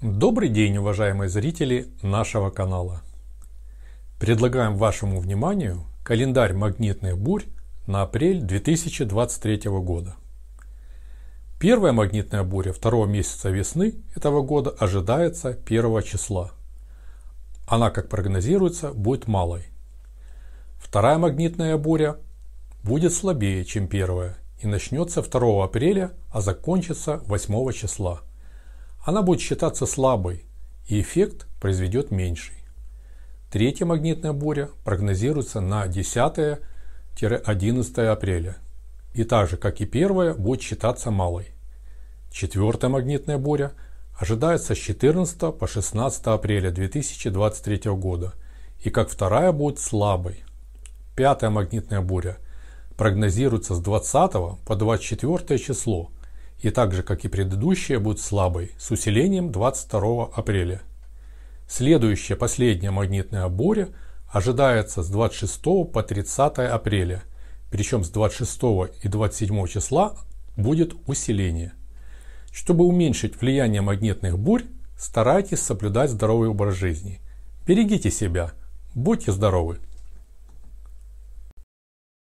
Добрый день, уважаемые зрители нашего канала! Предлагаем вашему вниманию календарь магнитных бурь на апрель 2023 года. Первая магнитная буря второго месяца весны этого года ожидается 1 числа. Она, как прогнозируется, будет малой. Вторая магнитная буря будет слабее, чем первая, и начнется 2 апреля, а закончится 8 числа – она будет считаться слабой, и эффект произведет меньший. Третья магнитная буря прогнозируется на 10-11 апреля. И та же, как и первая, будет считаться малой. Четвертая магнитная буря ожидается с 14 по 16 апреля 2023 года и как вторая будет слабой. Пятая магнитная буря прогнозируется с 20 по 24 число и так же, как и предыдущая, будет слабой, с усилением 22 апреля. Следующая, последняя магнитная буря ожидается с 26 по 30 апреля, причем с 26 и 27 числа будет усиление. Чтобы уменьшить влияние магнитных бурь, старайтесь соблюдать здоровый образ жизни. Берегите себя, будьте здоровы!